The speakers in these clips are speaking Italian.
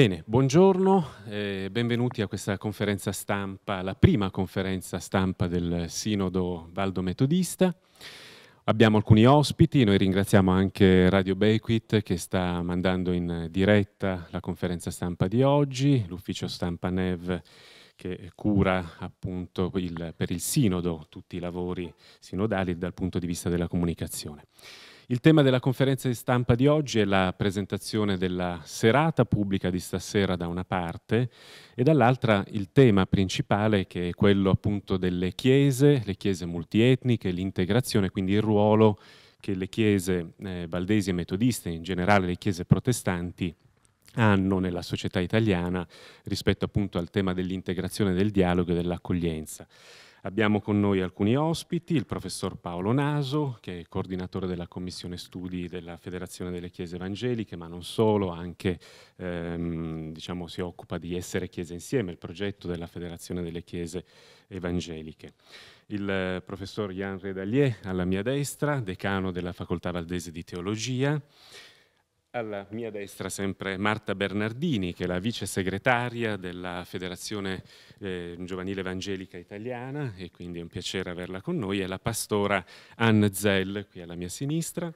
Bene, buongiorno, eh, benvenuti a questa conferenza stampa, la prima conferenza stampa del Sinodo Valdo Metodista. Abbiamo alcuni ospiti, noi ringraziamo anche Radio Bequit che sta mandando in diretta la conferenza stampa di oggi, l'ufficio stampa NEV che cura appunto il, per il Sinodo tutti i lavori sinodali dal punto di vista della comunicazione. Il tema della conferenza di stampa di oggi è la presentazione della serata pubblica di stasera da una parte e dall'altra il tema principale che è quello appunto delle chiese, le chiese multietniche, l'integrazione, quindi il ruolo che le chiese eh, valdesi e metodiste, in generale le chiese protestanti, hanno nella società italiana rispetto appunto al tema dell'integrazione, del dialogo e dell'accoglienza. Abbiamo con noi alcuni ospiti, il professor Paolo Naso, che è coordinatore della Commissione Studi della Federazione delle Chiese Evangeliche, ma non solo, anche ehm, diciamo, si occupa di Essere Chiese Insieme, il progetto della Federazione delle Chiese Evangeliche. Il eh, professor Jan Redalier alla mia destra, decano della Facoltà Valdese di Teologia, alla mia destra sempre Marta Bernardini, che è la vice segretaria della Federazione eh, Giovanile Evangelica Italiana e quindi è un piacere averla con noi, e la pastora Anne Zell qui alla mia sinistra.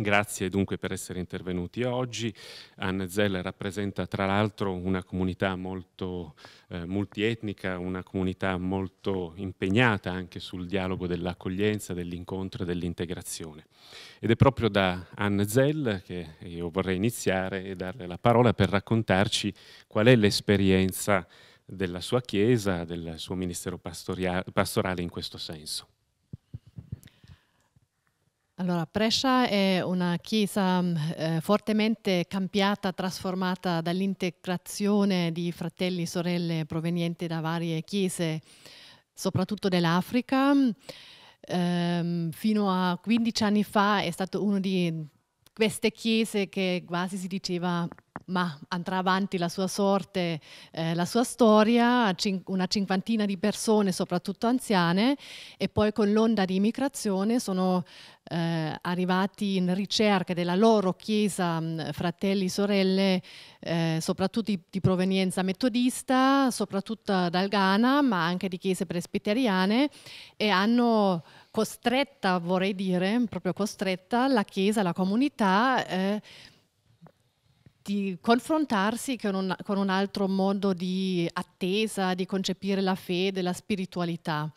Grazie dunque per essere intervenuti oggi. Anne Zell rappresenta tra l'altro una comunità molto eh, multietnica, una comunità molto impegnata anche sul dialogo dell'accoglienza, dell'incontro e dell'integrazione. Ed è proprio da Anne Zell che io vorrei iniziare e darle la parola per raccontarci qual è l'esperienza della sua Chiesa, del suo ministero pastorale in questo senso. Allora, Brescia è una chiesa mm, eh, fortemente cambiata, trasformata dall'integrazione di fratelli e sorelle provenienti da varie chiese, soprattutto dell'Africa. Eh, fino a 15 anni fa è stata una di queste chiese che quasi si diceva ma andrà avanti la sua sorte, eh, la sua storia, una cinquantina di persone, soprattutto anziane, e poi con l'onda di immigrazione sono eh, arrivati in ricerca della loro chiesa, mh, fratelli, sorelle, eh, soprattutto di, di, provenienza metodista, soprattutto dal Ghana, ma anche di chiese presbiteriane, e hanno costretta, vorrei dire, proprio costretta, la chiesa, la comunità eh, di confrontarsi con un, con un, altro modo di attesa, di concepire la fede, la spiritualità.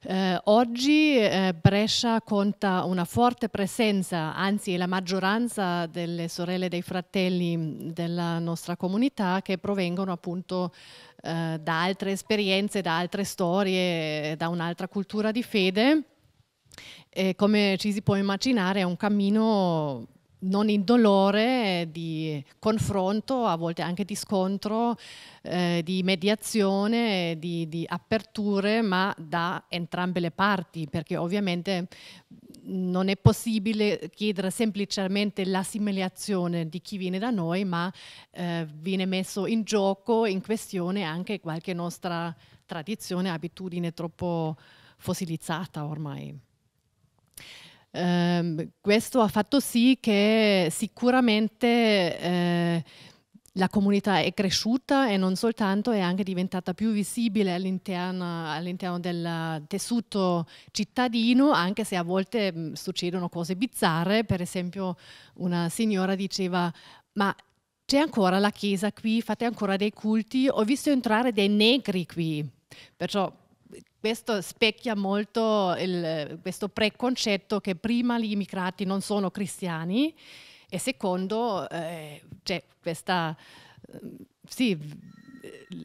Eh, oggi eh, Brescia conta una forte presenza, anzi la maggioranza delle sorelle e dei fratelli mm, della nostra comunità che provengono appunto eh, da altre esperienze, da altre storie, da un'altra cultura di fede. E come ci si può immaginare è un cammino non in dolore eh, di confronto, a volte anche di scontro, eh, di mediazione, di, di, aperture, ma da entrambe le parti, perché ovviamente non è possibile chiedere semplicemente l'assimilazione di chi viene da noi, ma eh, viene messo in gioco, in questione anche qualche nostra tradizione, abitudine troppo fossilizzata ormai. Eh, questo ha fatto sì che sicuramente eh, la comunità è cresciuta e non soltanto, è anche diventata più visibile all'interno, all del tessuto cittadino, anche se a volte mh, mm, succedono cose bizzarre. Per esempio una signora diceva, ma c'è ancora la chiesa qui, fate ancora dei culti, ho visto entrare dei negri qui. Perciò questo specchia molto il, questo preconcetto che prima gli immigrati non sono cristiani e secondo eh, c'è questa eh, sì,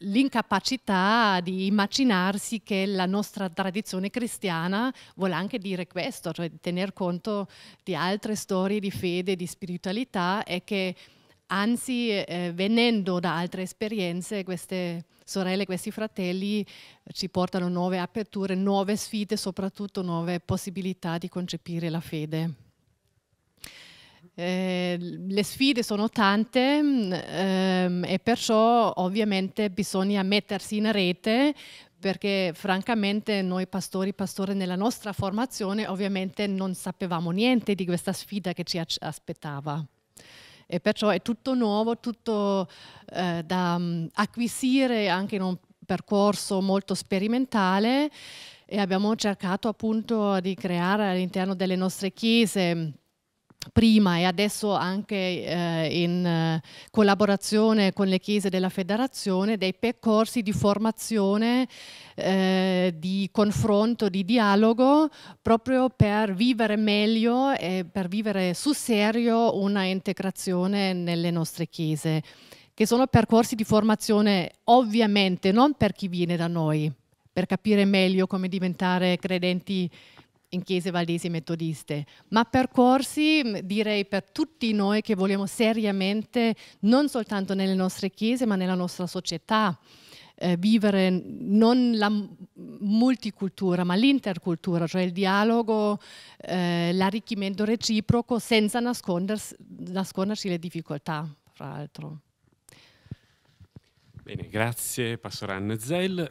l'incapacità di immaginarsi che la nostra tradizione cristiana vuole anche dire questo, cioè tener conto di altre storie di fede, di spiritualità e che anzi eh, venendo da altre esperienze queste sorelle, questi fratelli ci portano nuove aperture, nuove sfide, soprattutto nuove possibilità di concepire la fede. Eh, le sfide sono tante ehm, e perciò ovviamente bisogna mettersi in rete perché francamente noi pastori, pastore nella nostra formazione ovviamente non sapevamo niente di questa sfida che ci aspettava e perciò è tutto nuovo, tutto eh, da um, acquisire anche in un percorso molto sperimentale e abbiamo cercato appunto di creare all'interno delle nostre chiese prima e adesso anche eh, in eh, collaborazione con le chiese della federazione, dei percorsi di formazione, eh, di confronto, di dialogo, proprio per vivere meglio e per vivere sul serio una integrazione nelle nostre chiese, che sono percorsi di formazione ovviamente non per chi viene da noi, per capire meglio come diventare credenti in chiese valdesi metodiste, ma percorsi mm, direi per tutti noi che vogliamo seriamente, non soltanto nelle nostre chiese, ma nella nostra società, eh, vivere non la multicultura, ma l'intercultura, cioè il dialogo, eh, l'arricchimento reciproco senza nasconderci le difficoltà, fra l'altro. Bene, grazie Pastor Anne Zell.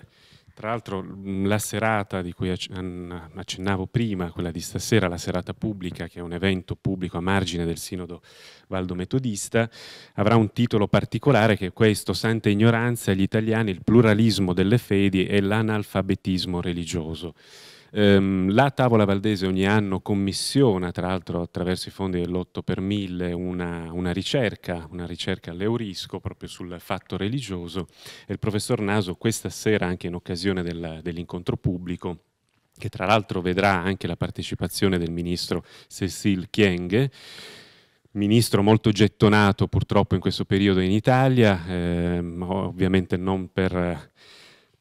Tra l'altro la serata di cui accennavo prima, quella di stasera, la serata pubblica, che è un evento pubblico a margine del sinodo valdometodista, avrà un titolo particolare che è questo, Santa Ignoranza agli italiani, il pluralismo delle fedi e l'analfabetismo religioso. Ehm, la Tavola Valdese ogni anno commissiona, tra l'altro attraverso i fondi dell'otto per mille, una, una, ricerca, una ricerca all'Eurisco proprio sul fatto religioso e il professor Naso questa sera, anche in occasione del, dell'incontro pubblico, che tra l'altro vedrà anche la partecipazione del ministro Cecil Chieng, ministro molto gettonato purtroppo in questo periodo in Italia, eh, ovviamente non per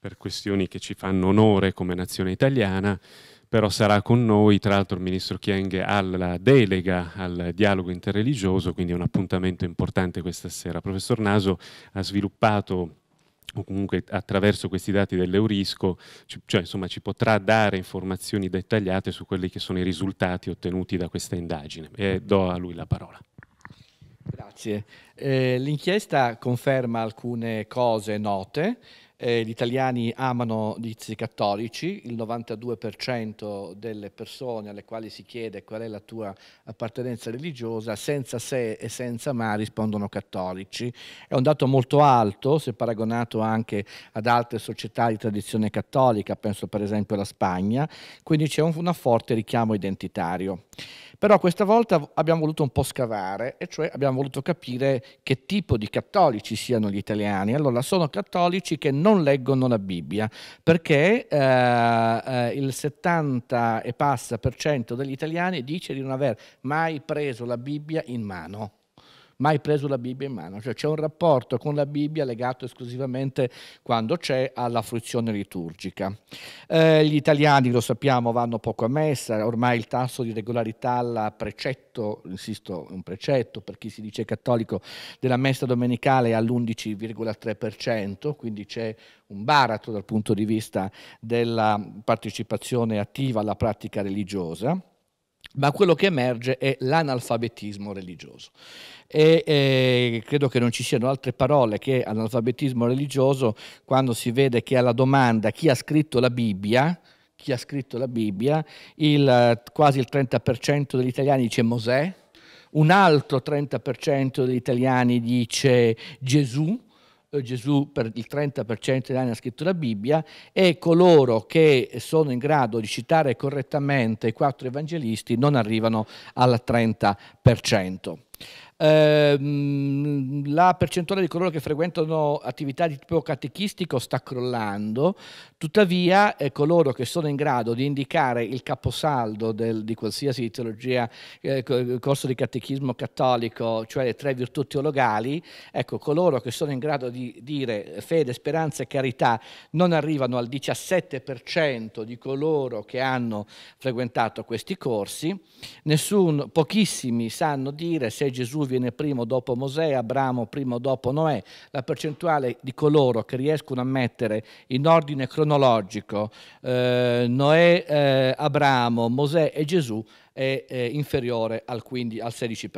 per questioni che ci fanno onore come nazione italiana, però sarà con noi, tra l'altro il ministro Chieng alla delega al dialogo interreligioso, quindi è un appuntamento importante questa sera. Il professor Naso ha sviluppato o comunque attraverso questi dati dell'Eurisco, cioè, insomma, ci potrà dare informazioni dettagliate su quelli che sono i risultati ottenuti da questa indagine. E do a lui la parola. Grazie. Eh, l'inchiesta conferma alcune cose note. Eh, gli italiani amano gli zizi cattolici, il 92% delle persone alle quali si chiede qual è la tua appartenenza religiosa, senza se e senza ma rispondono cattolici. È un dato molto alto se paragonato anche ad altre società di tradizione cattolica, penso per esempio alla Spagna, quindi c'è un, forte richiamo identitario. Però questa volta abbiamo voluto un po' scavare, e cioè abbiamo voluto capire che tipo di cattolici siano gli italiani. Allora, sono cattolici che non leggono la Bibbia, perché eh, eh il 70 e passa per cento degli italiani dice di non aver mai preso la Bibbia in mano mai preso la Bibbia in mano, cioè c'è un rapporto con la Bibbia legato esclusivamente quando c'è alla fruizione liturgica. Eh, gli italiani, lo sappiamo, vanno poco a messa, ormai il tasso di regolarità al precetto, insisto, è un precetto per chi si dice cattolico, della messa domenicale è all'11,3%, quindi c'è un baratro dal punto di vista della partecipazione attiva alla pratica religiosa ma quello che emerge è l'analfabetismo religioso. E, e, credo che non ci siano altre parole che analfabetismo religioso quando si vede che alla domanda chi ha scritto la Bibbia, chi ha scritto la Bibbia, il, quasi il 30% degli italiani dice Mosè, un altro 30% degli italiani dice Gesù, Gesù per il 30% degli anni ha scritto la Bibbia e coloro che sono in grado di citare correttamente i quattro evangelisti non arrivano al 30%. Ehm, la percentuale di coloro che frequentano attività di tipo catechistico sta crollando, tuttavia eh, coloro che sono in grado di indicare il caposaldo del, di qualsiasi teologia, eh, corso di catechismo cattolico, cioè le tre virtù teologali, ecco, coloro che sono in grado di dire fede, speranza e carità non arrivano al 17% di coloro che hanno frequentato questi corsi, Nessun, pochissimi sanno dire se Gesù vi viene primo dopo Mosè, Abramo primo dopo Noè. La percentuale di coloro che riescono a mettere in ordine cronologico eh, Noè, eh, Abramo, Mosè e Gesù è eh, inferiore al, 15, al 16%.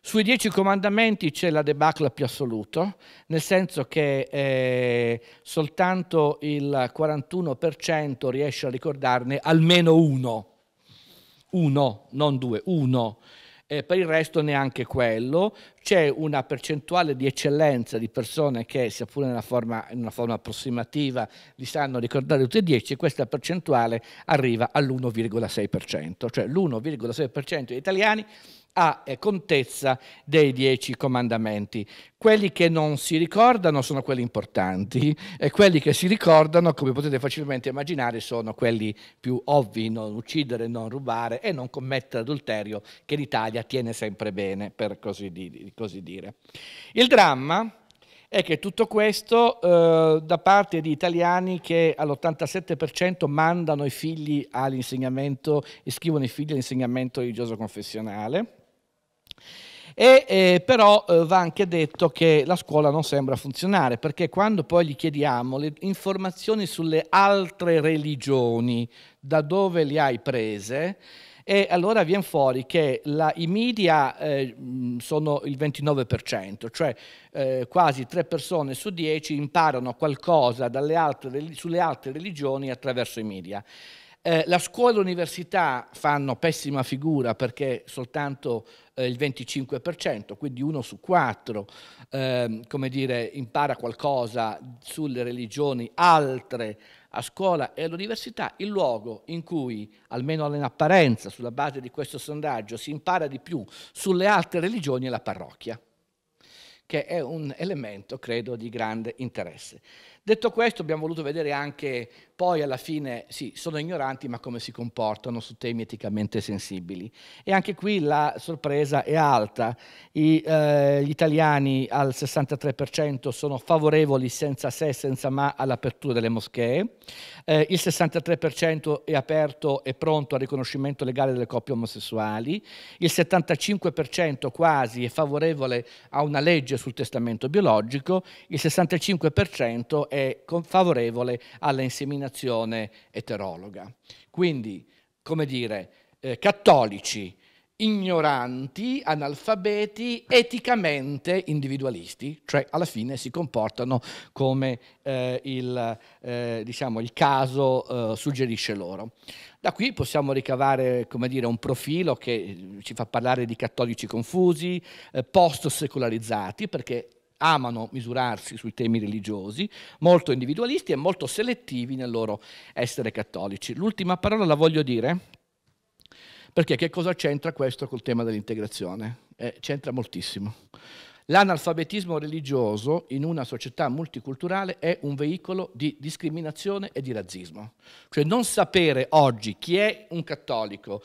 Sui dieci comandamenti c'è la debacle più assoluta, nel senso che eh, soltanto il 41% riesce a ricordarne almeno uno. Uno, non due, uno eh, per il resto neanche quello. C'è una percentuale di eccellenza di persone che, sia pure nella forma, in una forma approssimativa, li sanno ricordare tutti e dieci, e questa percentuale arriva all'1,6%, cioè l'1,6% degli italiani ha contezza dei dieci comandamenti. Quelli che non si ricordano sono quelli importanti e quelli che si ricordano, come potete facilmente immaginare, sono quelli più ovvi, non uccidere, non rubare e non commettere adulterio, che l'Italia tiene sempre bene, per così, di, così dire. Il dramma è che tutto questo eh, da parte di italiani che all'87% mandano i figli all'insegnamento, iscrivono i figli all'insegnamento religioso confessionale, e, eh, però eh, va anche detto che la scuola non sembra funzionare, perché quando poi gli chiediamo le informazioni sulle altre religioni, da dove le hai prese, e allora viene fuori che la, i media eh, sono il 29%, cioè eh, quasi 3 persone su 10 imparano qualcosa altre, sulle altre religioni attraverso i media. Eh, la scuola e l'università fanno pessima figura perché soltanto eh, il 25%, quindi uno su quattro eh, come dire, impara qualcosa sulle religioni altre a scuola e all'università, il luogo in cui, almeno in apparenza, sulla base di questo sondaggio, si impara di più sulle altre religioni è la parrocchia, che è un elemento, credo, di grande interesse. Detto questo, abbiamo voluto vedere anche poi alla fine, sì, sono ignoranti, ma come si comportano su temi eticamente sensibili. E anche qui la sorpresa è alta. I, eh, gli italiani al 63% sono favorevoli senza se senza ma all'apertura delle moschee, eh, il 63% è aperto e pronto al riconoscimento legale delle coppie omosessuali, il 75% quasi è favorevole a una legge sul testamento biologico, il 65% è è favorevole all'inseminazione eterologa. Quindi, come dire, eh, cattolici, ignoranti, analfabeti, eticamente individualisti, cioè alla fine si comportano come eh, il, eh, diciamo, il, caso eh, suggerisce loro. Da qui possiamo ricavare dire, un profilo che ci fa parlare di cattolici confusi, eh, post-secolarizzati, perché amano misurarsi sui temi religiosi, molto individualisti e molto selettivi nel loro essere cattolici. L'ultima parola la voglio dire perché che cosa c'entra questo col tema dell'integrazione? Eh, c'entra moltissimo. L'analfabetismo religioso in una società multiculturale è un veicolo di discriminazione e di razzismo. Cioè non sapere oggi chi è un cattolico,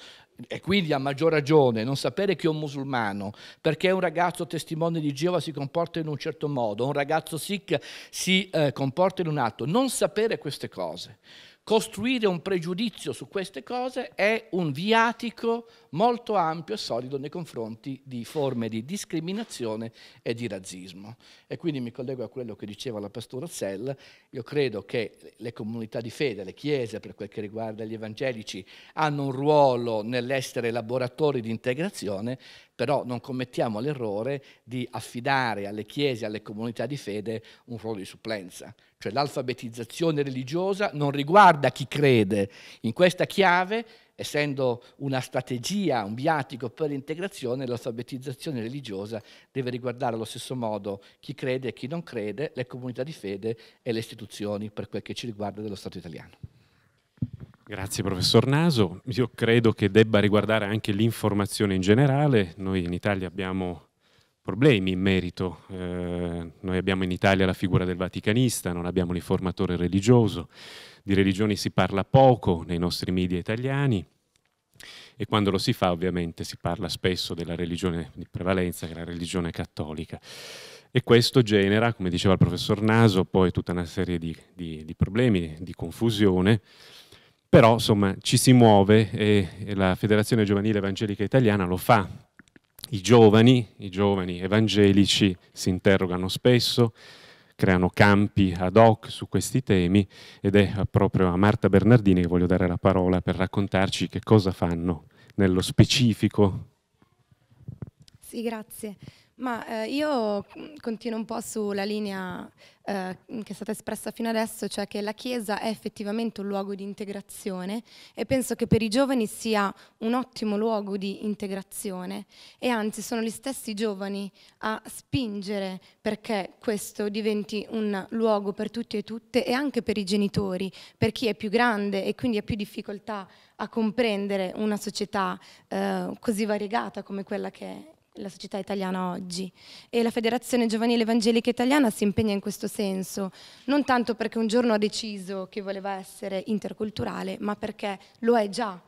e quindi a maggior ragione non sapere che è un musulmano, perché un ragazzo testimone di Geova si comporta in un certo modo, un ragazzo sikh si eh, comporta in un altro, non sapere queste cose costruire un pregiudizio su queste cose è un viatico molto ampio e solido nei confronti di forme di discriminazione e di razzismo. E quindi mi collego a quello che diceva la pastora Zell, io credo che le comunità di fede, le chiese per quel che riguarda gli evangelici, hanno un ruolo nell'essere laboratori di integrazione, però non commettiamo l'errore di affidare alle chiese, alle comunità di fede un ruolo di supplenza. Cioè l'alfabetizzazione religiosa non riguarda chi crede. In questa chiave, essendo una strategia, un viatico per l'integrazione, l'alfabetizzazione religiosa deve riguardare allo stesso modo chi crede e chi non crede, le comunità di fede e le istituzioni per quel che ci riguarda dello Stato italiano. Grazie professor Naso. Io credo che debba riguardare anche l'informazione in generale. Noi in Italia abbiamo problemi in merito. Eh, noi abbiamo in Italia la figura del vaticanista, non abbiamo l'informatore religioso. Di religioni si parla poco nei nostri media italiani e quando lo si fa ovviamente si parla spesso della religione di prevalenza, che è la religione cattolica. E questo genera, come diceva il professor Naso, poi tutta una serie di, di, di problemi, di confusione però insomma ci si muove e, e la Federazione Giovanile Evangelica Italiana lo fa. I giovani, I giovani evangelici si interrogano spesso, creano campi ad hoc su questi temi ed è proprio a Marta Bernardini che voglio dare la parola per raccontarci che cosa fanno nello specifico. Sì, grazie. Ma eh, io mm, continuo un po' sulla linea eh, che è stata espressa fino adesso, cioè che la Chiesa è effettivamente un luogo di integrazione e penso che per i giovani sia un ottimo luogo di integrazione e anzi sono gli stessi giovani a spingere perché questo diventi un luogo per tutti e tutte e anche per i genitori, per chi è più grande e quindi ha più difficoltà a comprendere una società eh, così variegata come quella che è la società italiana oggi e la Federazione Giovanile Evangelica Italiana si impegna in questo senso, non tanto perché un giorno ha deciso che voleva essere interculturale, ma perché lo è già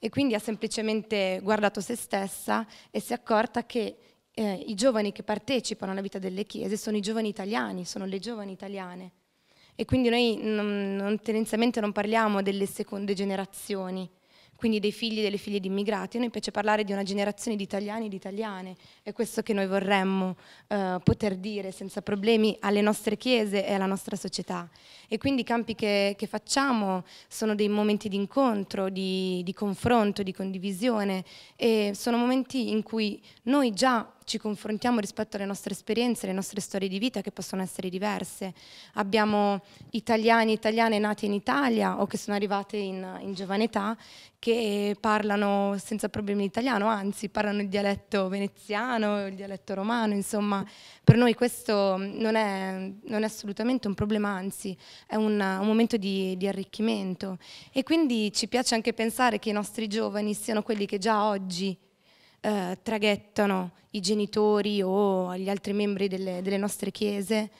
e quindi ha semplicemente guardato se stessa e si è accorta che eh, i giovani che partecipano alla vita delle chiese sono i giovani italiani, sono le giovani italiane e quindi noi non, non, tendenzialmente non parliamo delle seconde generazioni, quindi dei figli e delle figlie di immigrati, a noi piace parlare di una generazione di italiani e di italiane, è questo che noi vorremmo eh, poter dire senza problemi alle nostre chiese e alla nostra società. E quindi i campi che, che facciamo sono dei momenti di incontro, di, di confronto, di condivisione e sono momenti in cui noi già ci confrontiamo rispetto alle nostre esperienze, alle nostre storie di vita che possono essere diverse. Abbiamo italiani e italiane nate in Italia o che sono arrivate in, in giovane età che parlano senza problemi l'italiano, anzi parlano il dialetto veneziano, il dialetto romano, insomma per noi questo non è, non è assolutamente un problema, anzi è un, un momento di, di arricchimento e quindi ci piace anche pensare che i nostri giovani siano quelli che già oggi eh, traghettano i genitori o gli altri membri delle, delle nostre chiese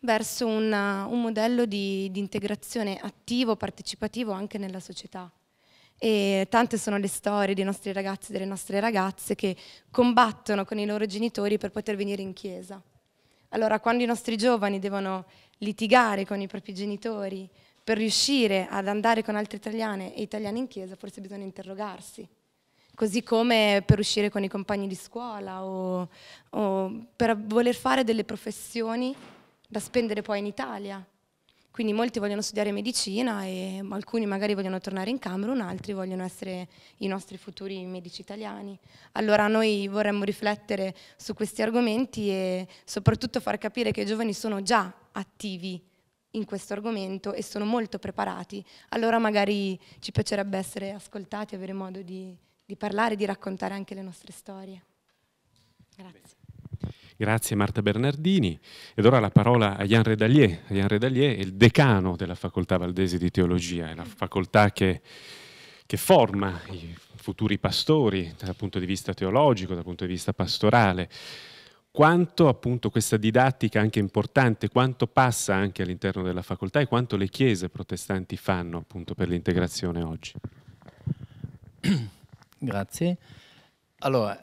verso una, un modello di, di integrazione attivo, partecipativo anche nella società. E tante sono le storie dei nostri ragazzi e delle nostre ragazze che combattono con i loro genitori per poter venire in chiesa. Allora, quando i nostri giovani devono litigare con i propri genitori per riuscire ad andare con altre italiane e italiani in chiesa, forse bisogna interrogarsi così come per uscire con i compagni di scuola o, o per voler fare delle professioni da spendere poi in Italia. Quindi molti vogliono studiare medicina e alcuni magari vogliono tornare in Camerun, altri vogliono essere i nostri futuri medici italiani. Allora noi vorremmo riflettere su questi argomenti e soprattutto far capire che i giovani sono già attivi in questo argomento e sono molto preparati. Allora magari ci piacerebbe essere ascoltati, avere modo di, di parlare, e di raccontare anche le nostre storie. Grazie. Grazie Marta Bernardini. Ed ora la parola a Jan Redalier. Jan Redalier è il decano della Facoltà Valdese di Teologia, è la facoltà che, che forma i futuri pastori dal punto di vista teologico, dal punto di vista pastorale. Quanto appunto questa didattica anche importante, quanto passa anche all'interno della facoltà e quanto le chiese protestanti fanno appunto per l'integrazione oggi? Grazie. Allora,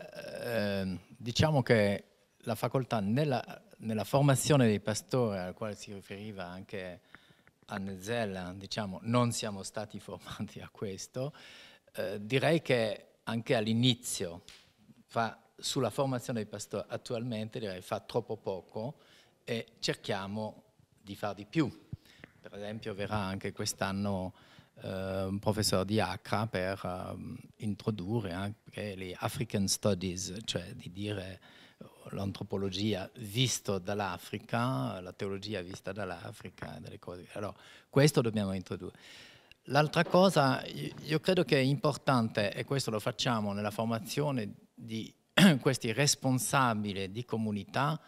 eh, diciamo che la facoltà nella, nella, formazione dei pastori, alla quale si riferiva anche Annezella, diciamo, non siamo stati formati a questo, eh, direi che anche all'inizio fa sulla formazione dei pastori attualmente direi fa troppo poco e cerchiamo di far di più. Per esempio verrà anche quest'anno eh, un professore di Accra per eh, introdurre anche le African Studies, cioè di dire l'antropologia vista dall'Africa, la teologia vista dall'Africa, delle cose. Allora, questo dobbiamo introdurre. L'altra cosa, io credo che è importante, e questo lo facciamo nella formazione di questi responsabili di comunità,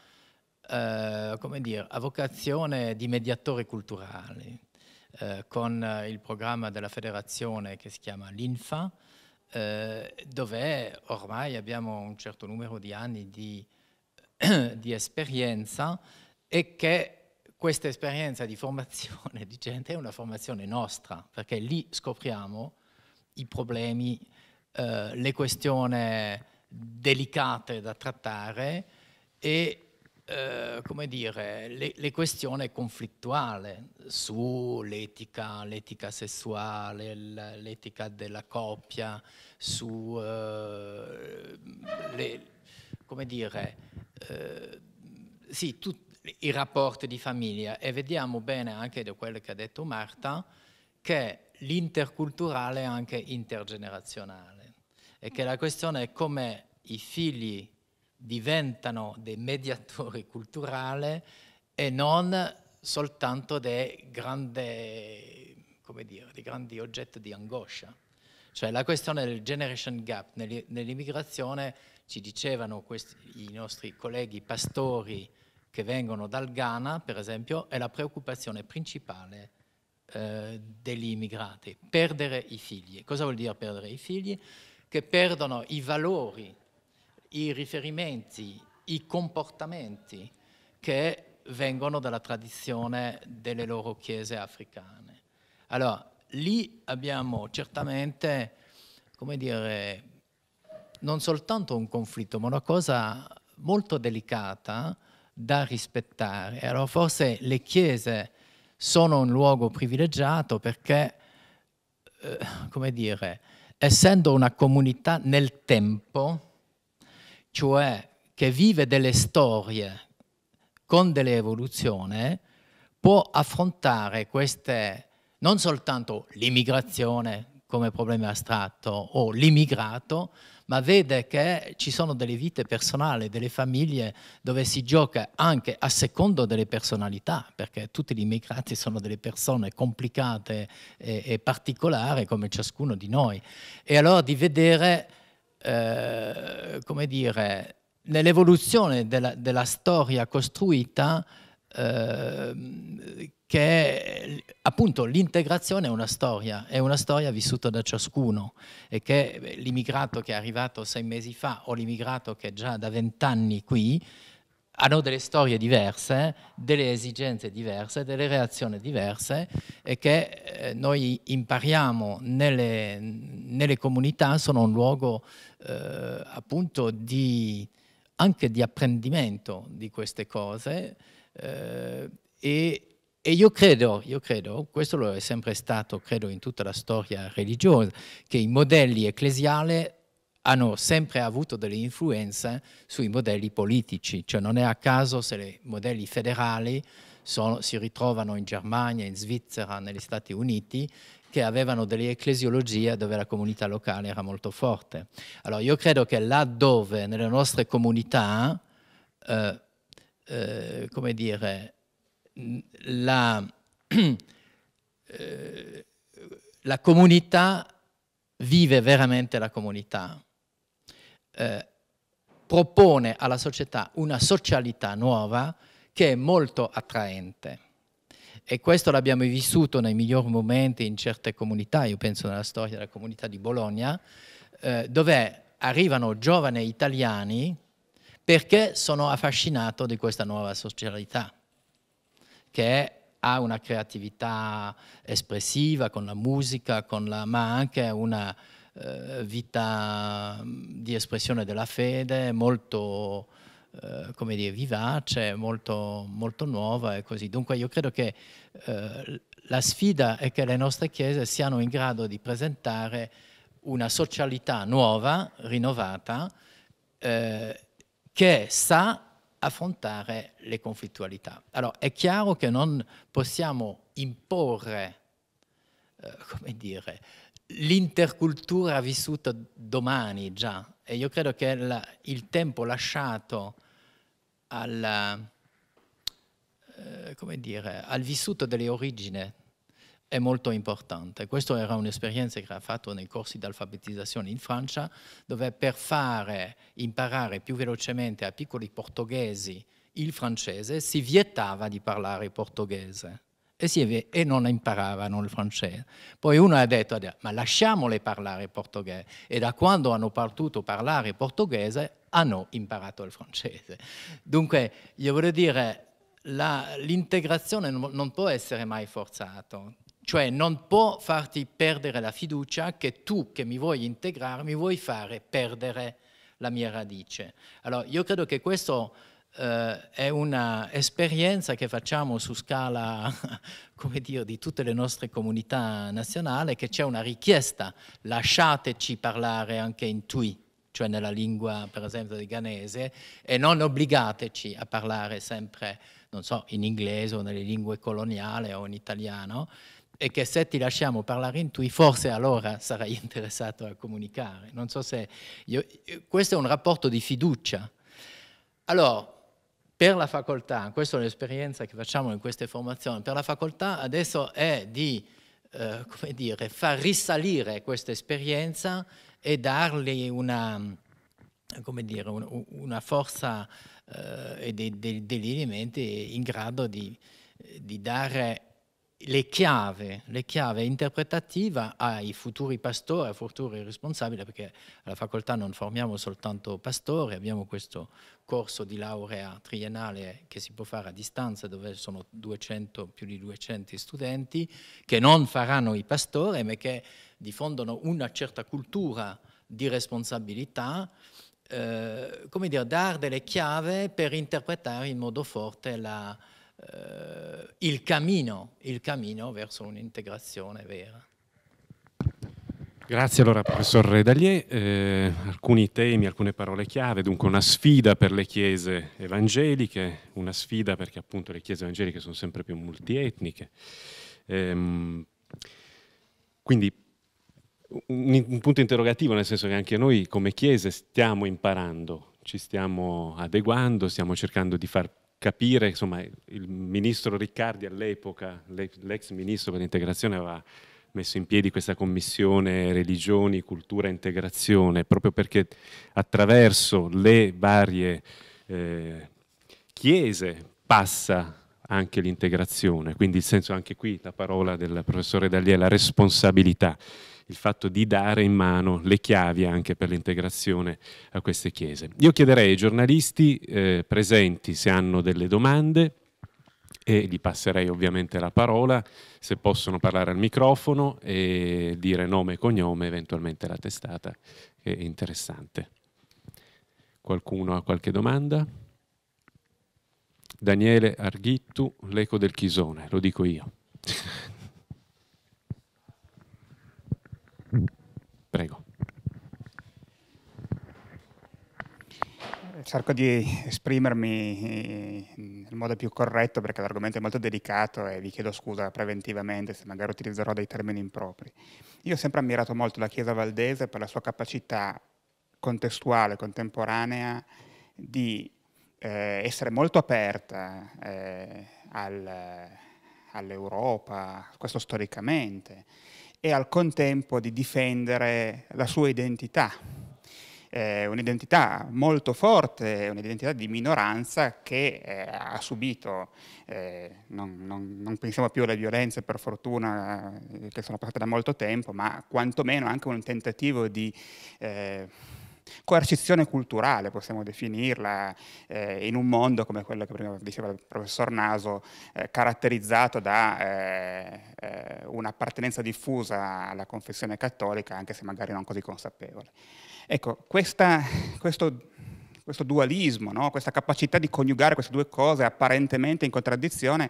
eh, come dire, a vocazione di mediatori culturali, eh, con eh, il programma della federazione che si chiama l'INFA, eh, dove ormai abbiamo un certo numero di anni di, di esperienza e che questa esperienza di formazione di gente è una formazione nostra, perché lì scopriamo i problemi, eh, le questioni delicate da trattare e eh, come dire, le, le questioni conflittuali sull'etica, l'etica sessuale, l'etica della coppia, su, eh, le, come dire, eh, sì, tutti i rapporti di famiglia e vediamo bene anche da quello che ha detto Marta che l'interculturale è anche intergenerazionale e che la questione è come i figli diventano dei mediatori culturali e non soltanto dei grandi, dire, dei grandi oggetti di angoscia. Cioè la questione del generation gap nell'immigrazione ci dicevano questi, i nostri colleghi pastori che vengono dal Ghana, per esempio, è la preoccupazione principale eh, degli immigrati, perdere i figli. Cosa vuol dire perdere i figli? Che perdono i valori i riferimenti, i comportamenti che vengono dalla tradizione delle loro chiese africane. Allora, lì abbiamo certamente, come dire, non soltanto un conflitto, ma una cosa molto delicata da rispettare. Allora, forse le chiese sono un luogo privilegiato perché, eh, come dire, essendo una comunità nel tempo, cioè che vive delle storie con delle evoluzioni, può affrontare queste, non soltanto l'immigrazione come problema astratto o l'immigrato, ma vede che ci sono delle vite personali, delle famiglie dove si gioca anche a secondo delle personalità, perché tutti gli immigrati sono delle persone complicate e, e particolari come ciascuno di noi. E allora di vedere eh, come dire, nell'evoluzione della, della, storia costruita eh, che appunto l'integrazione è una storia, è una storia vissuta da ciascuno e che l'immigrato che è arrivato sei mesi fa o l'immigrato che è già da vent'anni qui hanno delle storie diverse, delle esigenze diverse, delle reazioni diverse e che eh, noi impariamo nelle, nelle comunità sono un luogo eh, appunto di, anche di apprendimento di queste cose eh, e, e io credo, io credo, questo lo è sempre stato, credo, in tutta la storia religiosa, che i modelli ecclesiali hanno sempre avuto delle influenze sui modelli politici, cioè non è a caso se i modelli federali sono, si ritrovano in Germania, in Svizzera, negli Stati Uniti, che avevano delle ecclesiologie dove la comunità locale era molto forte. Allora io credo che laddove nelle nostre comunità, eh, eh, come dire, la, eh, la comunità vive veramente la comunità eh, propone alla società una socialità nuova che è molto attraente. E questo l'abbiamo vissuto nei migliori momenti in certe comunità, io penso nella storia della comunità di Bologna, eh, dove arrivano giovani italiani perché sono affascinato di questa nuova socialità, che ha una creatività espressiva con la musica, con la, ma anche una eh, vita mm, di espressione della fede molto eh, come dire, vivace, molto, molto, nuova e così. Dunque io credo che eh, la sfida è che le nostre chiese siano in grado di presentare una socialità nuova, rinnovata, che sa affrontare le conflittualità. Allora è chiaro che non possiamo imporre eh, come dire, l'intercultura vissuta domani già. E io credo che la, il tempo lasciato alla, eh, dire, al vissuto delle origini è molto importante. Questa era un'esperienza che ha fatto nei corsi di alfabetizzazione in Francia, dove per fare imparare più velocemente a piccoli portoghesi il francese si vietava di parlare portoghese e, è, e, non imparavano il francese. Poi uno ha detto, ma lasciamole parlare portoghese. E da quando hanno potuto parlare portoghese hanno imparato il francese. Dunque, io voglio dire, l'integrazione non può essere mai forzata. Cioè non può farti perdere la fiducia che tu che mi vuoi integrare mi vuoi fare perdere la mia radice. Allora io credo che questo eh, è un'esperienza che facciamo su scala, come dire, di tutte le nostre comunità nazionali, che c'è una richiesta, lasciateci parlare anche in tui, cioè nella lingua per esempio di ghanese, e non obbligateci a parlare sempre, non so, in inglese o nelle lingue coloniali o in italiano, e che se ti lasciamo parlare in tui, forse allora sarai interessato a comunicare. Non so se... Io, questo è un rapporto di fiducia. Allora, per la facoltà, questa è l'esperienza che facciamo in queste formazioni, per la facoltà adesso è di eh, come dire, far risalire questa esperienza e dargli una, come dire, un, una forza eh, e dei, dei, degli elementi in grado di, di dare le chiavi, le chiavi interpretative ai futuri pastori, ai futuri responsabili, perché alla facoltà non formiamo soltanto pastori, abbiamo questo corso di laurea triennale che si può fare a distanza, dove sono 200, più di 200 studenti, che non faranno i pastori, ma che diffondono una certa cultura di responsabilità, eh, come dire, dare delle chiavi per interpretare in modo forte la eh, il, cammino, il cammino verso un'integrazione vera. Grazie allora professor Redalier, eh, alcuni temi, alcune parole chiave, dunque una sfida per le chiese evangeliche, una sfida perché appunto le chiese evangeliche sono sempre più multietniche, ehm, quindi un, un punto interrogativo nel senso che anche noi come chiese stiamo imparando, ci stiamo adeguando, stiamo cercando di far capire, insomma, il ministro Riccardi all'epoca, l'ex ministro per l'integrazione aveva messo in piedi questa commissione religioni, cultura e integrazione, proprio perché attraverso le varie eh, chiese passa anche l'integrazione, quindi il senso anche qui, la parola del professore Dalliè, la responsabilità il fatto di dare in mano le chiavi anche per l'integrazione a queste chiese. Io chiederei ai giornalisti eh, presenti se hanno delle domande e gli passerei ovviamente la parola, se possono parlare al microfono e dire nome e cognome, eventualmente la testata, che è interessante. Qualcuno ha qualche domanda? Daniele Arghittu, l'eco del Chisone, lo dico io. cerco di esprimermi eh, nel modo più corretto perché l'argomento è molto delicato e vi chiedo scusa preventivamente se magari utilizzerò dei termini impropri. Io ho sempre ammirato molto la Chiesa Valdese per la sua capacità contestuale, contemporanea, di eh, essere molto aperta eh, al, all'Europa, questo storicamente, e al contempo di difendere la sua identità eh, un'identità molto forte, un'identità di minoranza che eh, ha subito, eh, non, non, non, pensiamo più alle violenze per fortuna eh, che sono passate da molto tempo, ma quantomeno anche un tentativo di eh, coercizione culturale, possiamo definirla, eh, in un mondo come quello che prima diceva il professor Naso, eh, caratterizzato da eh, eh un'appartenenza diffusa alla confessione cattolica, anche se magari non così consapevole. Ecco, questa, questo, questo, dualismo, no? questa capacità di coniugare queste due cose apparentemente in contraddizione,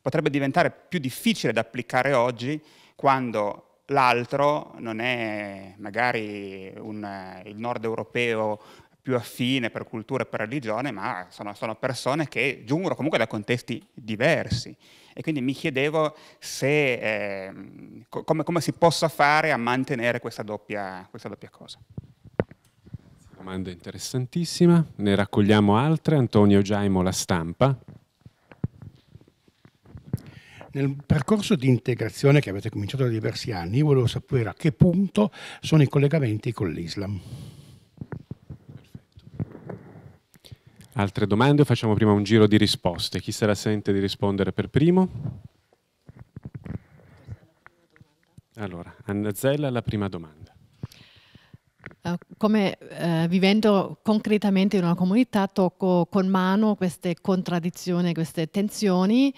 potrebbe diventare più difficile da applicare oggi quando l'altro non è magari un, il nord europeo più affine per cultura e per religione, ma sono, sono, persone che giungono comunque da contesti diversi. E quindi mi chiedevo se, eh, come, come, si possa fare a mantenere questa doppia, questa doppia cosa domanda interessantissima. Ne raccogliamo altre. Antonio Giaimo, La Stampa. Nel percorso di integrazione che avete cominciato da diversi anni, volevo sapere a che punto sono i collegamenti con l'Islam. Altre domande? Facciamo prima un giro di risposte. Chi se la sente di rispondere per primo? Allora, Anna Zella, la prima domanda. Eh, come uh, vivendo concretamente in una comunità tocco con mano queste contraddizioni, queste tensioni.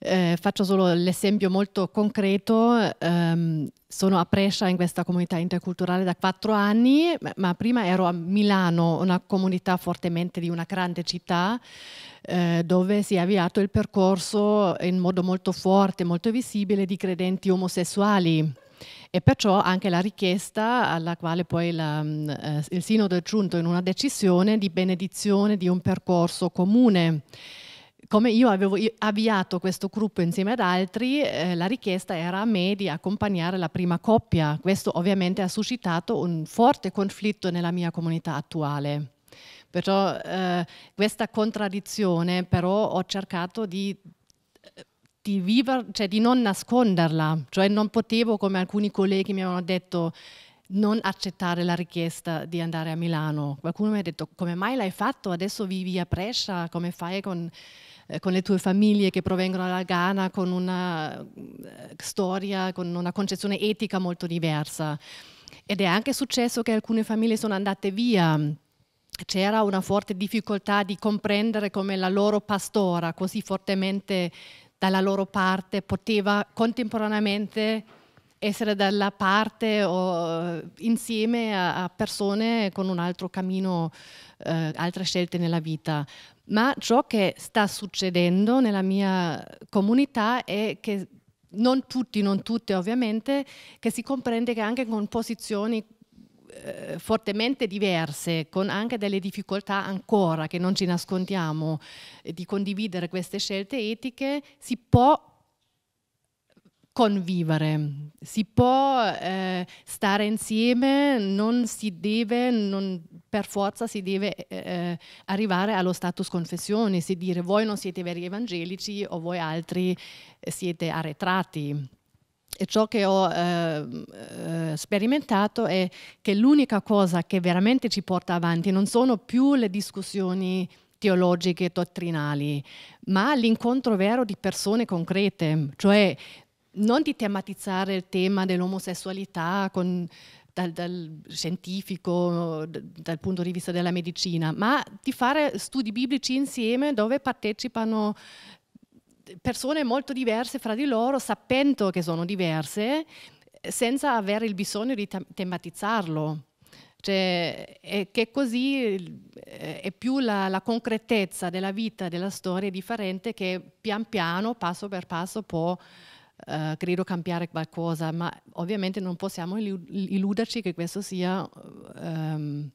Eh, faccio solo l'esempio molto concreto, um, sono a Brescia in questa comunità interculturale da quattro anni, ma, ma prima ero a Milano, una comunità fortemente di una grande città eh, dove si è avviato il percorso in modo molto forte, molto visibile di credenti omosessuali e perciò anche la richiesta alla quale poi la, mm, eh, il Sinodo è giunto in una decisione di benedizione di un percorso comune. Come io avevo avviato questo gruppo insieme ad altri, eh, la richiesta era a me di accompagnare la prima coppia. Questo ovviamente ha suscitato un forte conflitto nella mia comunità attuale. Perciò eh, questa contraddizione però ho cercato di di, viver, cioè di non nasconderla, cioè non potevo, come alcuni colleghi mi hanno detto, non accettare la richiesta di andare a Milano. Qualcuno mi ha detto come mai l'hai fatto? Adesso vivi a Brescia, come fai con, eh, con le tue famiglie che provengono dalla Ghana con una eh, storia, con una concezione etica molto diversa. Ed è anche successo che alcune famiglie sono andate via. C'era una forte difficoltà di comprendere come la loro pastora, così fortemente dalla loro parte, poteva contemporaneamente essere dalla parte o eh, insieme a, a persone con un altro cammino, eh, altre scelte nella vita. Ma ciò che sta succedendo nella mia comunità è che non tutti, non tutte ovviamente, che si comprende che anche con posizioni eh, fortemente diverse, con anche delle difficoltà ancora che non ci nascondiamo eh, di condividere queste scelte etiche, si può convivere, si può eh, stare insieme, non si deve, non, per forza si deve eh, eh arrivare allo status confessione, si dire voi non siete veri evangelici o voi altri eh, siete arretrati e ciò che ho ehm, eh, sperimentato è che l'unica cosa che veramente ci porta avanti non sono più le discussioni teologiche e dottrinali, ma l'incontro vero di persone concrete, cioè non di tematizzare il tema dell'omosessualità con, dal, dal, scientifico, dal punto di vista della medicina, ma di fare studi biblici insieme dove partecipano persone molto diverse fra di loro, sapendo che sono diverse, eh, senza avere il bisogno di tematizzarlo. Cioè, è che così eh, è più la, la, concretezza della vita, della storia differente che pian piano, passo per passo, può, eh, credo, cambiare qualcosa, ma ovviamente non possiamo illuderci che questo sia um,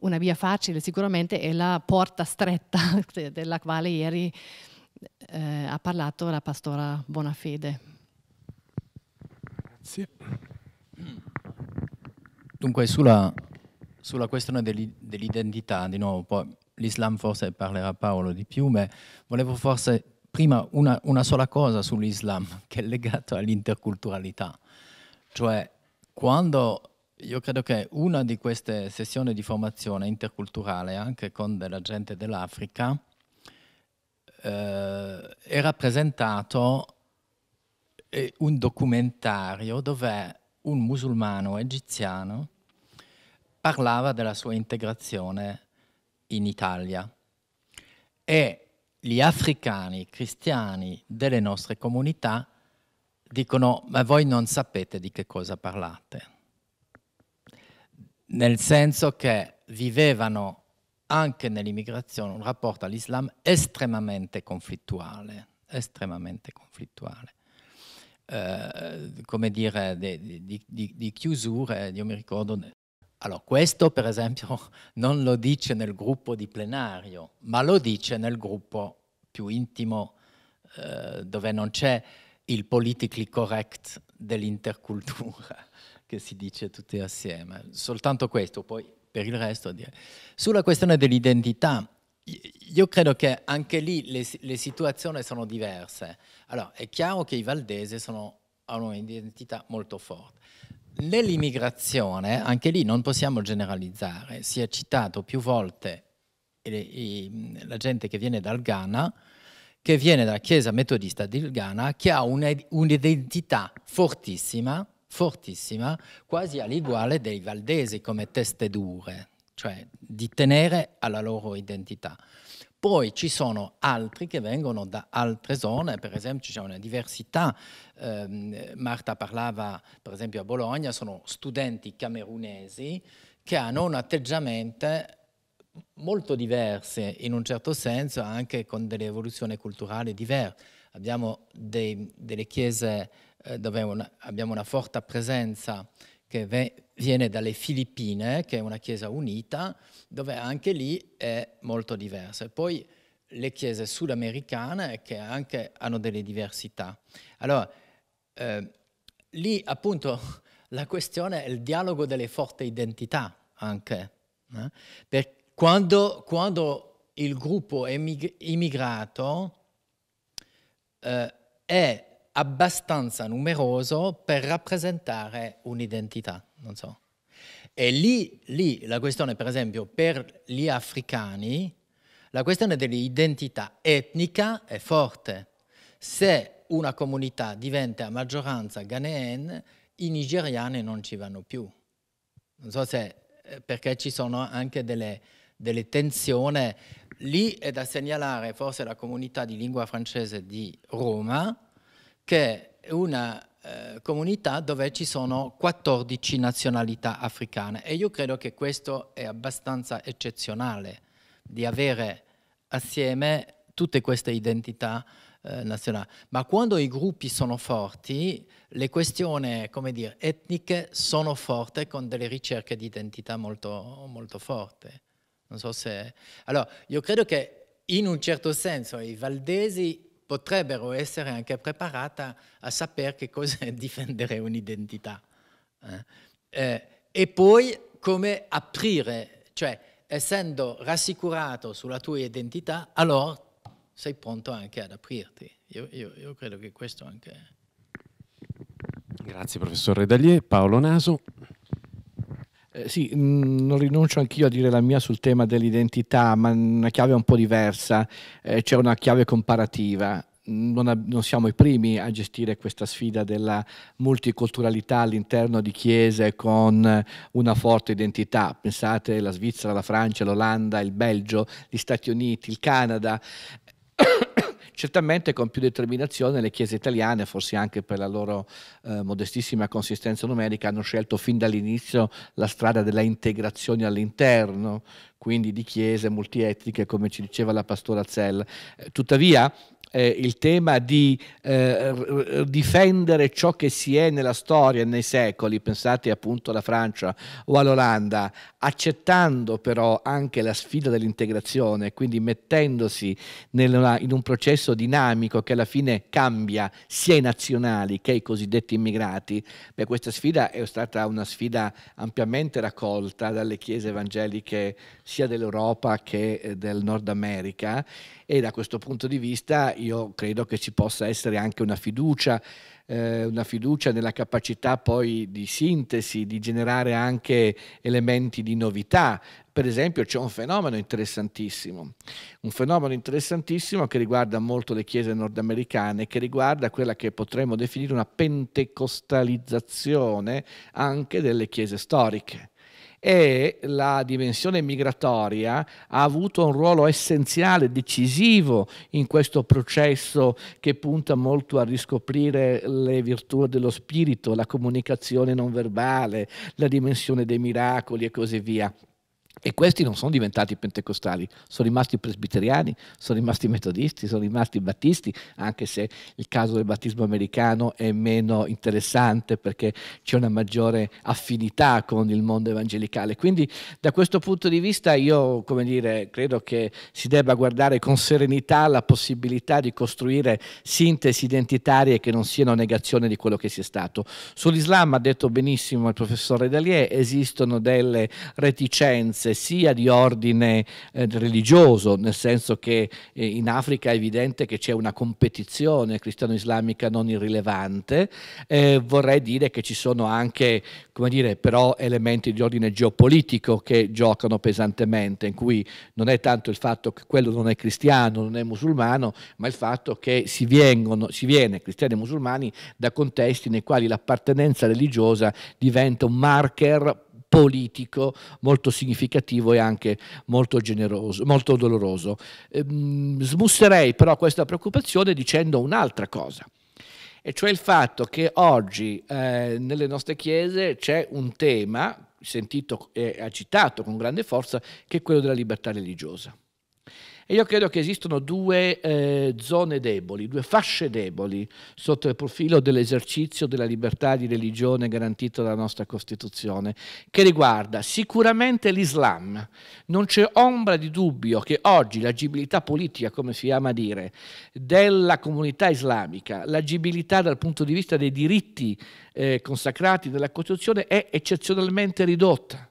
una via facile, sicuramente è la porta stretta della quale ieri eh, ha parlato la pastora Bonafede. Grazie. Dunque sulla, sulla questione dell'identità, di nuovo, poi l'Islam forse parlerà Paolo di più, ma volevo forse prima una, una sola cosa sull'Islam che è legata all'interculturalità, cioè quando io credo che una di queste sessioni di formazione interculturale, anche con della gente dell'Africa, eh, è rappresentato eh, un documentario dove un musulmano egiziano parlava della sua integrazione in Italia e gli africani cristiani delle nostre comunità dicono ma voi non sapete di che cosa parlate, nel senso che vivevano anche nell'immigrazione un rapporto all'Islam estremamente conflittuale, estremamente conflittuale. Eh, come dire, di, di, di, di chiusure, eh, io mi ricordo allora, questo per esempio non lo dice nel gruppo di plenario, ma lo dice nel gruppo più intimo eh, dove non c'è il politically correct dell'intercultura che si dice tutti assieme. Soltanto questo, poi per il resto. Sulla questione dell'identità, io credo che anche lì le, le, situazioni sono diverse. Allora, è chiaro che i valdesi sono, hanno un'identità molto forte. Nell'immigrazione, anche lì non possiamo generalizzare. Si è citato più volte la gente che viene dal Ghana, che viene dalla Chiesa metodista del Ghana, che ha un'identità fortissima, fortissima, quasi all'uguale dei valdesi come teste dure, cioè di tenere alla loro identità. Poi ci sono altri che vengono da altre zone, per esempio c'è una diversità, eh, Marta parlava per esempio a Bologna, sono studenti camerunesi che hanno un atteggiamento molto diverso in un certo senso, anche con delle evoluzioni culturali diverse. Abbiamo dei, delle chiese eh, dove una, abbiamo una forte presenza che ve, viene dalle Filippine, che è una chiesa unita, dove anche lì è molto diversa. E poi le chiese sudamericane che anche hanno delle diversità. Allora, eh, lì appunto la questione è il dialogo delle forti identità anche. Eh? Per quando, quando, il gruppo è immigrato eh, è abbastanza numeroso per rappresentare un'identità, non so. E lì, lì, la questione, per esempio, per gli africani, la questione dell'identità etnica è forte. Se una comunità diventa a maggioranza ghanean, i nigeriani non ci vanno più. Non so se eh, perché ci sono anche delle, delle tensioni. Lì è da segnalare forse la comunità di lingua francese di Roma, che è una eh, comunità dove ci sono 14 nazionalità africane e io credo che questo è abbastanza eccezionale di avere assieme tutte queste identità eh, nazionali. Ma quando i gruppi sono forti, le questioni dire, etniche sono forti con delle ricerche di identità molto, molto forti. Non so se... Allora, io credo che in un certo senso i valdesi potrebbero essere anche preparate a sapere che cosa è difendere un'identità. Eh. eh, e poi come aprire, cioè essendo rassicurato sulla tua identità, allora sei pronto anche ad aprirti. Io, io, io credo che questo anche... Grazie professor Redalier, Paolo Naso. Eh, sì, mm, non rinuncio anch'io a dire la mia sul tema dell'identità, ma una chiave un po' diversa, eh, c'è una chiave comparativa. Non, non, siamo i primi a gestire questa sfida della multiculturalità all'interno di chiese con una forte identità. Pensate alla Svizzera, alla Francia, l'Olanda, il Belgio, gli Stati Uniti, il Canada certamente con più determinazione le chiese italiane, forse anche per la loro eh, modestissima consistenza numerica, hanno scelto fin dall'inizio la strada della integrazione all'interno, quindi di chiese multietniche, come ci diceva la pastora Zell. Eh, tuttavia, eh, il tema di eh, difendere ciò che si è nella storia, e nei secoli, pensate appunto alla Francia o all'Olanda, accettando però anche la sfida dell'integrazione, quindi mettendosi nella, in un processo dinamico che alla fine cambia sia i nazionali che i cosiddetti immigrati, beh, questa sfida è stata una sfida ampiamente raccolta dalle chiese evangeliche sia dell'Europa che eh, del Nord America e da questo punto di vista io credo che ci possa essere anche una fiducia eh, una fiducia nella capacità poi di sintesi, di generare anche elementi di novità. Per esempio c'è un fenomeno interessantissimo, un fenomeno interessantissimo che riguarda molto le chiese nordamericane, che riguarda quella che potremmo definire una pentecostalizzazione anche delle chiese storiche e la dimensione migratoria ha avuto un ruolo essenziale, decisivo in questo processo che punta molto a riscoprire le virtù dello spirito, la comunicazione non verbale, la dimensione dei miracoli e così via. E questi non sono diventati pentecostali, sono rimasti presbiteriani, sono rimasti metodisti, sono rimasti battisti, anche se il caso del battismo americano è meno interessante perché c'è una maggiore affinità con il mondo evangelicale. Quindi da questo punto di vista io, come dire, credo che si debba guardare con serenità la possibilità di costruire sintesi identitarie che non siano negazione di quello che si è stato. Sull'Islam ha detto benissimo il professore Dalier, esistono delle reticenze sia di ordine eh, religioso, nel senso che eh, in Africa è evidente che c'è una competizione cristiano-islamica non irrilevante, eh, vorrei dire che ci sono anche, come dire, però elementi di ordine geopolitico che giocano pesantemente, in cui non è tanto il fatto che quello non è cristiano, non è musulmano, ma il fatto che si, vengono, si viene cristiani e musulmani da contesti nei quali l'appartenenza religiosa diventa un marker politico molto significativo e anche molto generoso, molto doloroso. Ehm, smusserei però questa preoccupazione dicendo un'altra cosa, e cioè il fatto che oggi eh, nelle nostre chiese c'è un tema sentito e agitato con grande forza che è quello della libertà religiosa. E io credo che esistano due eh, zone deboli, due fasce deboli sotto il profilo dell'esercizio della libertà di religione garantita dalla nostra Costituzione, che riguarda sicuramente l'Islam. Non c'è ombra di dubbio che oggi l'agibilità politica, come si ama dire, della comunità islamica, l'agibilità dal punto di vista dei diritti eh, consacrati dalla Costituzione è eccezionalmente ridotta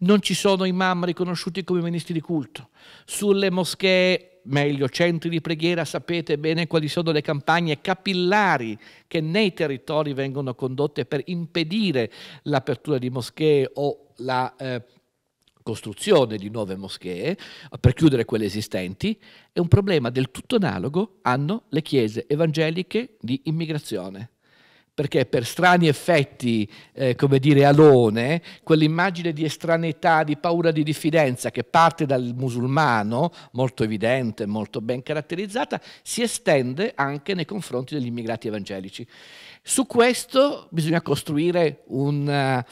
non ci sono imam riconosciuti come ministri di culto. Sulle moschee, meglio centri di preghiera, sapete bene quali sono le campagne capillari che nei territori vengono condotte per impedire l'apertura di moschee o la eh, costruzione di nuove moschee, per chiudere quelle esistenti, è un problema del tutto analogo hanno le chiese evangeliche di immigrazione perché per strani effetti, eh, come dire, alone, quell'immagine di estraneità, di paura, di diffidenza che parte dal musulmano, molto evidente, molto ben caratterizzata, si estende anche nei confronti degli immigrati evangelici. Su questo bisogna costruire un, eh,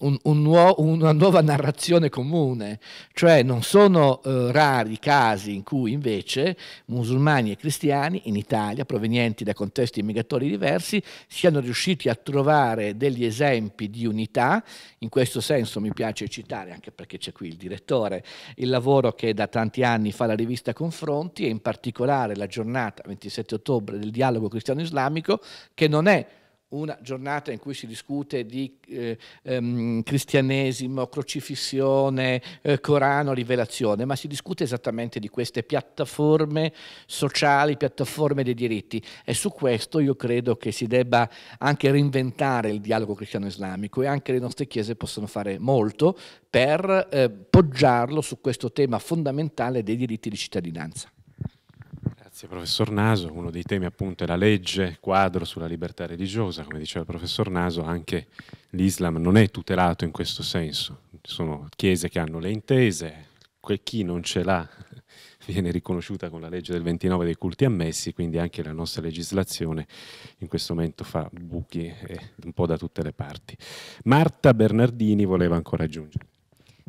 un, un nuo- una nuova narrazione comune, cioè non sono eh, rari i casi in cui invece musulmani e cristiani in Italia, provenienti da contesti migratori diversi, siano riusciti a trovare degli esempi di unità, in questo senso mi piace citare, anche perché c'è qui il direttore, il lavoro che da tanti anni fa la rivista Confronti e in particolare la giornata 27 ottobre del dialogo cristiano-islamico, che non è una giornata in cui si discute di eh, ehm, cristianesimo, crocifissione, eh, Corano, rivelazione, ma si discute esattamente di queste piattaforme sociali, piattaforme dei diritti e su questo io credo che si debba anche reinventare il dialogo cristiano-islamico e anche le nostre chiese possono fare molto per eh, poggiarlo su questo tema fondamentale dei diritti di cittadinanza. Grazie professor Naso, uno dei temi appunto è la legge quadro sulla libertà religiosa, come diceva il professor Naso anche l'Islam non è tutelato in questo senso, ci sono chiese che hanno le intese, chi non ce l'ha viene riconosciuta con la legge del 29 dei culti ammessi, quindi anche la nostra legislazione in questo momento fa buchi eh, un po' da tutte le parti. Marta Bernardini voleva ancora aggiungere.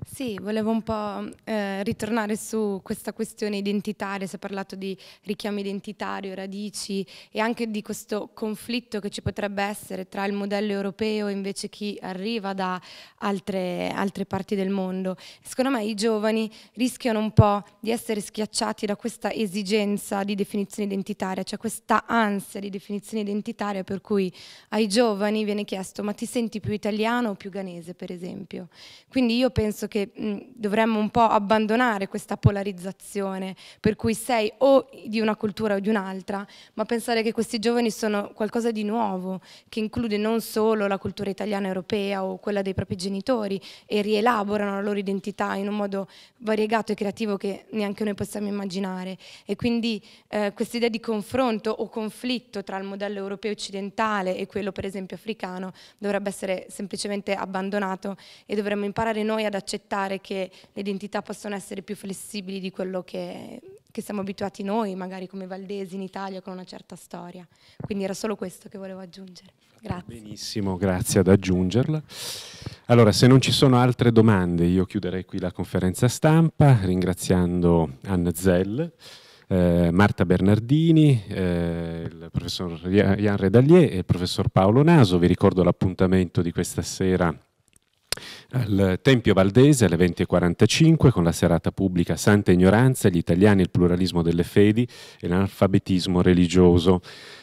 Sì, volevo un po' eh, ritornare su questa questione identitaria, si è parlato di richiamo identitario, radici e anche di questo conflitto che ci potrebbe essere tra il modello europeo e invece chi arriva da altre, altre parti del mondo. Secondo me i giovani rischiano un po' di essere schiacciati da questa esigenza di definizione identitaria, cioè questa ansia di definizione identitaria per cui ai giovani viene chiesto ma ti senti più italiano o più ganese per esempio. Quindi io penso penso che mh, dovremmo un po' abbandonare questa polarizzazione per cui sei o di una cultura o di un'altra, ma pensare che questi giovani sono qualcosa di nuovo, che include non solo la cultura italiana europea o quella dei propri genitori e rielaborano la loro identità in un modo variegato e creativo che neanche noi possiamo immaginare. E quindi eh, questa idea di confronto o conflitto tra il modello europeo occidentale e quello per esempio africano dovrebbe essere semplicemente abbandonato e dovremmo imparare noi ad accettare accettare che le identità possono essere più flessibili di quello che, che siamo abituati noi, magari come valdesi in Italia con una certa storia. Quindi era solo questo che volevo aggiungere. Grazie. Benissimo, grazie ad aggiungerla. Allora, se non ci sono altre domande, io chiuderei qui la conferenza stampa ringraziando Anna Zell. Eh, Marta Bernardini, eh, il professor Jan Redalier e il professor Paolo Naso. Vi ricordo l'appuntamento di questa sera al Tempio Valdese alle 20.45 con la serata pubblica Santa Ignoranza, gli italiani, il pluralismo delle fedi e l'analfabetismo religioso.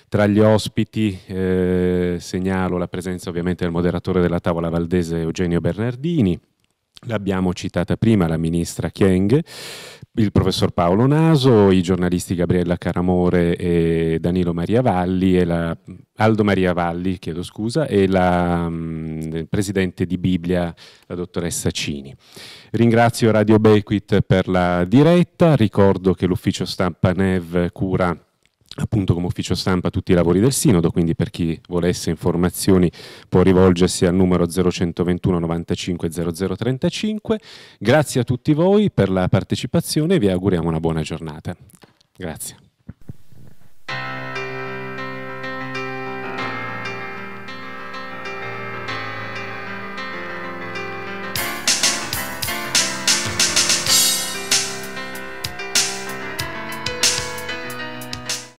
Tra gli ospiti eh, segnalo la presenza ovviamente del moderatore della tavola valdese Eugenio Bernardini, L'abbiamo citata prima la ministra Chieng, il professor Paolo Naso, i giornalisti Gabriella Caramore e Danilo Maria Valli, e la, Aldo Maria Valli, chiedo scusa, e la mh, mm, presidente di Biblia, la dottoressa Cini. Ringrazio Radio Bequit per la diretta, ricordo che l'ufficio stampa NEV cura appunto come ufficio stampa tutti i lavori del sinodo, quindi per chi volesse informazioni può rivolgersi al numero 0121 95 0035. Grazie a tutti voi per la partecipazione e vi auguriamo una buona giornata. Grazie.